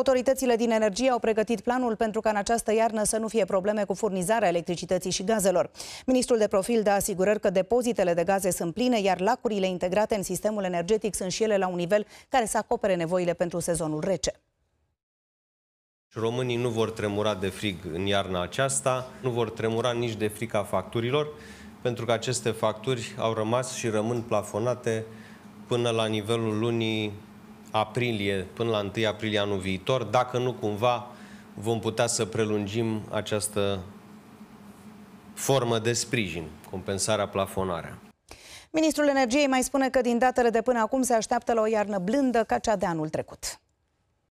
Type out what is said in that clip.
Autoritățile din energie au pregătit planul pentru ca în această iarnă să nu fie probleme cu furnizarea electricității și gazelor. Ministrul de profil dă asigurări că depozitele de gaze sunt pline, iar lacurile integrate în sistemul energetic sunt și ele la un nivel care să acopere nevoile pentru sezonul rece. Românii nu vor tremura de frig în iarna aceasta, nu vor tremura nici de frica facturilor, pentru că aceste facturi au rămas și rămân plafonate până la nivelul lunii aprilie, până la 1 aprilie anul viitor, dacă nu cumva vom putea să prelungim această formă de sprijin, compensarea, plafonarea. Ministrul Energiei mai spune că din datele de până acum se așteaptă la o iarnă blândă ca cea de anul trecut.